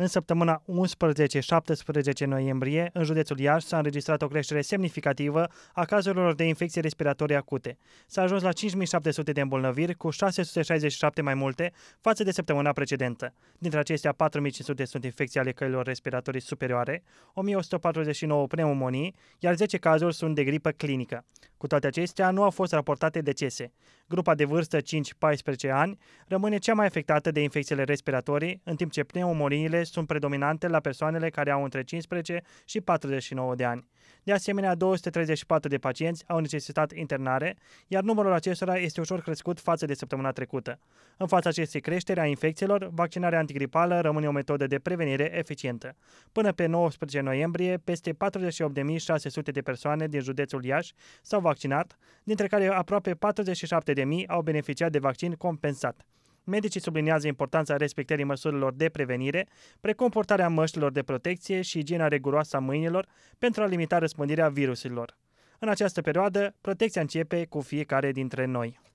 În săptămâna 11-17 noiembrie, în județul Iași s-a înregistrat o creștere semnificativă a cazurilor de infecții respiratorii acute. S-a ajuns la 5700 de îmbolnăviri, cu 667 mai multe față de săptămâna precedentă. Dintre acestea, 4500 sunt infecții ale căilor respiratorii superioare, 1149 pneumonii, iar 10 cazuri sunt de gripă clinică. Cu toate acestea, nu au fost raportate decese. Grupa de vârstă 5-14 ani rămâne cea mai afectată de infecțiile respiratorii, în timp ce pneumoniile sunt predominante la persoanele care au între 15 și 49 de ani. De asemenea, 234 de pacienți au necesitat internare, iar numărul acestora este ușor crescut față de săptămâna trecută. În fața acestei creșteri a infecțiilor, vaccinarea antigripală rămâne o metodă de prevenire eficientă. Până pe 19 noiembrie, peste 48.600 de persoane din județul Iași s-au vaccinat, dintre care aproape 47.000 au beneficiat de vaccin compensat. Medicii subliniază importanța respectării măsurilor de prevenire, precum portarea măștilor de protecție și igiena riguroasă a mâinilor pentru a limita răspândirea virusilor. În această perioadă, protecția începe cu fiecare dintre noi.